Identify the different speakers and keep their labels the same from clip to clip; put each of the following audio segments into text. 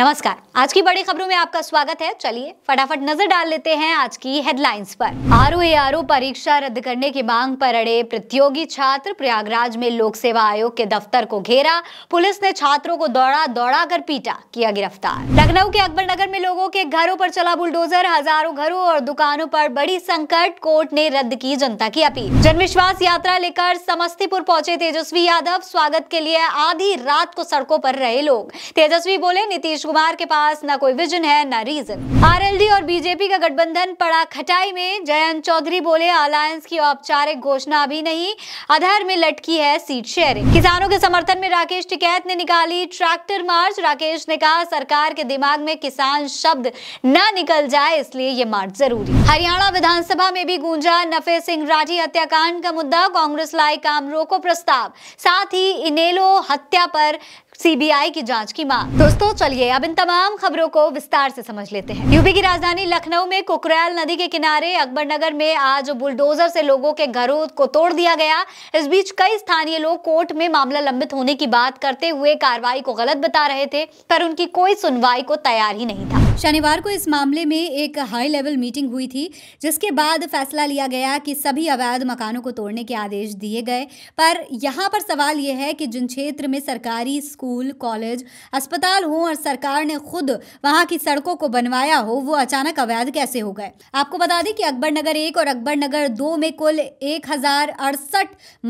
Speaker 1: नमस्कार आज की बड़ी खबरों में आपका स्वागत है चलिए फटाफट नजर डाल लेते हैं आज की हेडलाइंस पर आर ओ परीक्षा रद्द करने की मांग पर अड़े प्रतियोगी छात्र प्रयागराज में लोक सेवा आयोग के दफ्तर को घेरा पुलिस ने छात्रों को दौड़ा दौड़ा कर पीटा किया गिरफ्तार लखनऊ के अकबर नगर में लोगों के घरों पर चला बुलडोजर हजारों घरों और दुकानों पर बड़ी संकट कोर्ट ने रद्द की जनता की अपील जनविश्वास यात्रा लेकर समस्तीपुर पहुंचे तेजस्वी यादव स्वागत के लिए आधी रात को सड़कों पर रहे लोग तेजस्वी बोले नीतीश कुमार के पास ना कोई विजन है ना रीजन आरएलडी और बीजेपी का गठबंधन पड़ा खटाई में जयंत चौधरी बोले अलायंस की औपचारिक घोषणा अभी नहीं अधर में लटकी है सीट शेयरिंग किसानों के समर्थन में राकेश टिकैत ने निकाली ट्रैक्टर मार्च राकेश ने कहा सरकार के दिमाग में किसान शब्द न निकल जाए इसलिए ये मार्च जरूरी हरियाणा विधानसभा में भी गूंजा नफे सिंह राठी हत्याकांड का मुद्दा कांग्रेस लाए काम रोको प्रस्ताव साथ ही इनेलो हत्या पर सीबीआई की जांच की मांग दोस्तों चलिए अब इन तमाम खबरों को विस्तार से समझ लेते हैं यूपी की राजधानी लखनऊ में कुकरैल नदी के किनारे अकबर नगर में आज बुलडोजर से लोगों के घरों को तोड़ दिया गया इस बीच कई स्थानीय लोग कोर्ट में मामला लंबित होने की बात करते हुए कार्रवाई को गलत बता रहे थे पर उनकी कोई सुनवाई को तैयार ही नहीं था शनिवार को इस मामले में एक हाई लेवल मीटिंग हुई थी जिसके बाद फैसला लिया गया कि सभी अवैध मकानों को तोड़ने के आदेश दिए गए पर यहाँ पर सवाल यह है कि जिन क्षेत्र में सरकारी स्कूल कॉलेज अस्पताल हो और सरकार ने खुद वहाँ की सड़कों को बनवाया हो वो अचानक अवैध कैसे हो गए आपको बता दें कि अकबर नगर एक और अकबर नगर दो में कुल एक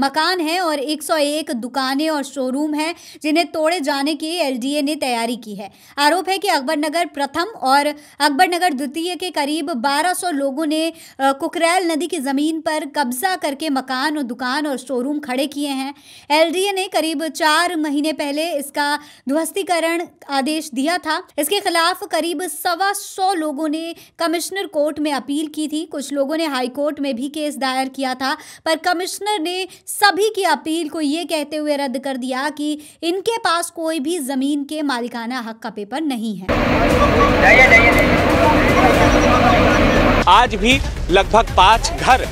Speaker 1: मकान हैं और एक दुकानें और शोरूम हैं जिन्हें तोड़े जाने की एलडीए ने तैयारी की है आरोप है कि अकबर नगर प्रथम और अकबरनगर द्वितीय के करीब 1200 लोगों ने कुकरैल नदी की ज़मीन पर कब्जा करके मकान और दुकान और शोरूम खड़े किए हैं एलडीए ने करीब चार महीने पहले इसका ध्वस्तीकरण आदेश दिया था इसके खिलाफ करीब सवा सौ लोगों ने कमिश्नर कोर्ट में अपील की थी कुछ लोगों ने हाईकोर्ट में भी केस दायर किया था पर कमिश्नर ने सभी की अपील को ये कहते हुए रद्द कर दिया कि इनके पास कोई भी जमीन के मालिकाना हक का पेपर नहीं है आज भी लगभग पाँच घर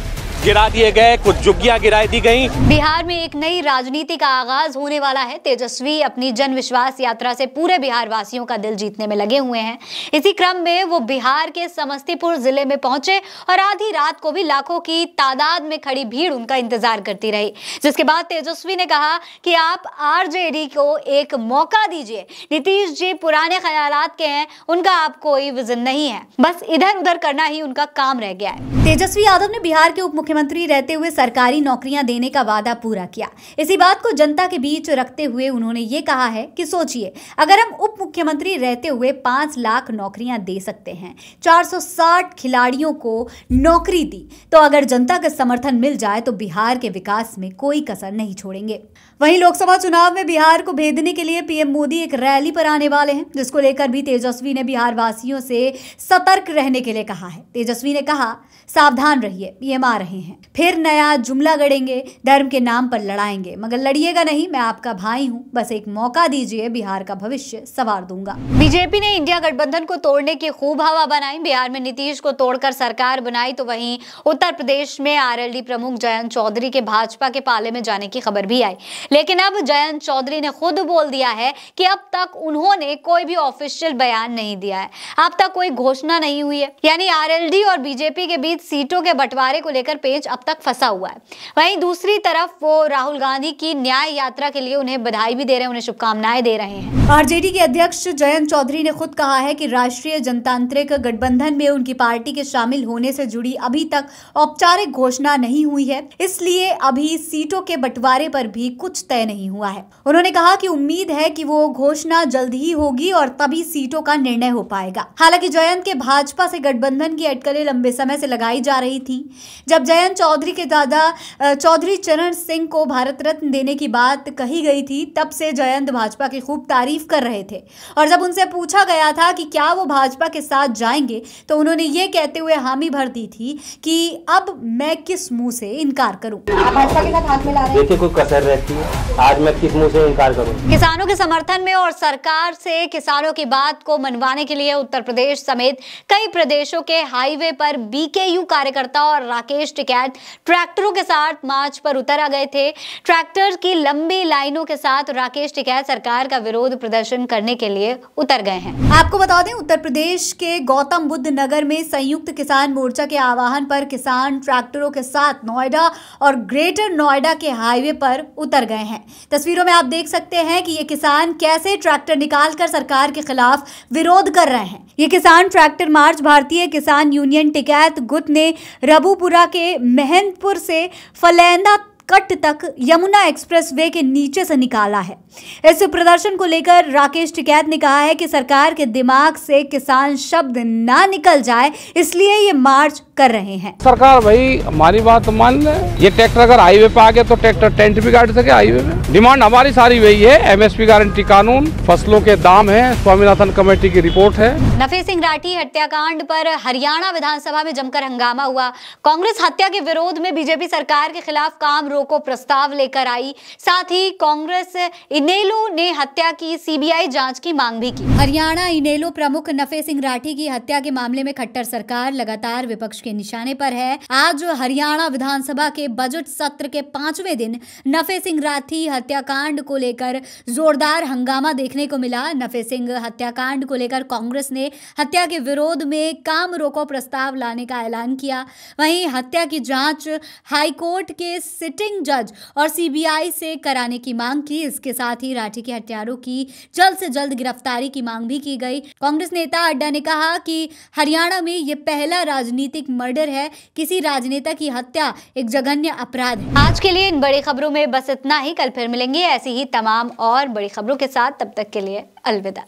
Speaker 1: गिरा दिए गए कुछ जुग्गियां गिराई दी गई बिहार में एक नई राजनीति का आगाज होने वाला है तेजस्वी अपनी जन विश्वास यात्रा से पूरे बिहार वासियों का दिल जीतने में लगे हुए हैं इसी क्रम में वो बिहार के समस्तीपुर जिले में पहुंचे और आधी रात को भी लाखों की तादाद में खड़ी भीड़ उनका इंतजार करती रही जिसके बाद तेजस्वी ने कहा कि आप आरजेडी को एक मौका दीजिए नीतीश जी पुराने ख्याल के हैं उनका आप कोई विजन नहीं है बस इधर उधर करना ही उनका काम रह गया है तेजस्वी यादव ने बिहार के उप मुख्यमंत्री रहते हुए सरकारी नौकरियां देने का वादा पूरा किया इसी बात को जनता के बीच रखते हुए उन्होंने ये कहा है कि सोचिए अगर हम उप मुख्यमंत्री रहते हुए पांच लाख नौकरियां दे सकते हैं 460 खिलाड़ियों को नौकरी दी तो अगर जनता का समर्थन मिल जाए तो बिहार के विकास में कोई कसर नहीं छोड़ेंगे वही लोकसभा चुनाव में बिहार को भेदने के लिए पीएम मोदी एक रैली पर आने वाले हैं जिसको लेकर भी तेजस्वी ने बिहार वासियों से सतर्क रहने के लिए कहा है तेजस्वी ने कहा सावधान रहिए पीएम आ रहे हैं हैं फिर नया जुमला गढ़ेंगे धर्म के नाम पर लड़ाएंगे मगर लड़िएगा नहीं मैं आपका भाई हूँ बस एक मौका दीजिए बिहार का भविष्य सवार दूंगा बीजेपी ने इंडिया गठबंधन को तोड़ने की खूब हवा बनाई बिहार में नीतीश को तोड़कर सरकार बनाई तो वही उत्तर प्रदेश में आर प्रमुख जयंत चौधरी के भाजपा के पाले में जाने की खबर भी आई लेकिन अब जयंत चौधरी ने खुद बोल दिया है कि अब तक उन्होंने कोई भी ऑफिशियल बयान नहीं दिया है अब तक कोई घोषणा नहीं हुई है यानी आरएलडी और बीजेपी के बीच सीटों के बंटवारे को लेकर पेज अब तक फंसा हुआ है वहीं दूसरी तरफ वो राहुल गांधी की न्याय यात्रा के लिए उन्हें बधाई भी दे रहे हैं उन्हें शुभकामनाएं दे रहे हैं आरजेडी के अध्यक्ष जयंत चौधरी ने खुद कहा है कि राष्ट्रीय जनतांत्रिक गठबंधन में उनकी पार्टी के शामिल होने से जुड़ी अभी तक औपचारिक घोषणा नहीं हुई है इसलिए अभी सीटों के बंटवारे पर भी कुछ तय नहीं हुआ है उन्होंने कहा कि उम्मीद है कि वो घोषणा जल्द ही होगी और तभी सीटों का निर्णय हो पाएगा हालांकि जयंत के भाजपा से गठबंधन की अटकलें लंबे समय से लगाई जा रही थी जब जयंत जयंत चौधरी के दादा चौधरी चरण सिंह को भारत रत्न देने की बात कही गई थी तब से जयंत भाजपा की खूब तारीफ कर रहे थे और जब उनसे पूछा गया था कि क्या वो भाजपा के साथ जाएंगे तो उन्होंने ये कहते हुए हामी भर दी थी कि अब मैं किस मुंह से इनकार करूं भाजपा के साथ हाथ मिला रहे देखिए कोई कसर रहती है आज मैं किस मुंह से इनकार करूं किसानों के समर्थन में और सरकार से किसानों की बात को मनवाने के लिए उत्तर प्रदेश समेत कई प्रदेशों के हाईवे पर बीकेयू कार्यकर्ता और राकेश कैद ट्रैक्टरों के साथ मार्च पर उतर आ गए थे ट्रैक्टर की लंबी लाइनों के साथ राकेश टिकैत सरकार का विरोध प्रदर्शन करने के लिए उतर गए हैं आपको बता दें उत्तर प्रदेश के गौतम बुद्ध नगर में संयुक्त किसान मोर्चा के आह्वान पर किसान ट्रैक्टरों के साथ नोएडा और ग्रेटर नोएडा के हाईवे पर उतर गए हैं तस्वीरों में आप देख सकते हैं कि ये किसान कैसे ट्रैक्टर निकालकर सरकार के खिलाफ विरोध कर रहे हैं ये किसान ट्रैक्टर मार्च भारतीय किसान यूनियन टिकैत गुट ने रबूपुरा के महंतपुर से फलैंदा कट तक यमुना एक्सप्रेसवे के नीचे से निकाला है इस प्रदर्शन को लेकर राकेश टिकैत ने कहा है कि सरकार के दिमाग से किसान शब्द ना निकल जाए इसलिए ये मार्च कर रहे हैं सरकार भाई हमारी बात तो मान ले ये ट्रैक्टर अगर हाईवे पे आ गया तो ट्रैक्टर टेंट भी गाड़ सके हाईवे में डिमांड हमारी सारी वही है एम गारंटी कानून फसलों के दाम है स्वामीनाथन कमेटी की रिपोर्ट है नफे सिंह राठी हत्याकांड पर हरियाणा विधानसभा में जमकर हंगामा हुआ कांग्रेस हत्या के विरोध में बीजेपी सरकार के खिलाफ काम ब्यूरो को प्रस्ताव लेकर आई साथ ही कांग्रेस इनेलो ने हत्या की सीबीआई जांच की मांग भी की हरियाणा इनेलो प्रमुख नफे सिंह राठी की हत्या के मामले में खट्टर सरकार लगातार विपक्ष के निशाने पर है आज हरियाणा विधानसभा के बजट सत्र के पांचवे दिन नफे सिंह राठी हत्याकांड को लेकर जोरदार हंगामा देखने को मिला नफे सिंह हत्याकांड को लेकर कांग्रेस ने हत्या के विरोध में काम रोको प्रस्ताव लाने का ऐलान किया वहीं हत्या की जांच हाईकोर्ट के सिटिंग सिटिंग जज और सीबीआई से कराने की मांग की इसके साथ ही राठी के हत्यारों की जल्द से जल्द गिरफ्तारी की मांग भी की गई कांग्रेस नेता अड्डा ने कहा कि हरियाणा में ये पहला राजनीतिक मर्डर है किसी राजनेता की हत्या एक जघन्य अपराध है आज के लिए इन बड़ी खबरों में बस इतना ही कल फिर मिलेंगे ऐसी ही तमाम और बड़ी खबरों के साथ तब तक के लिए अलविदा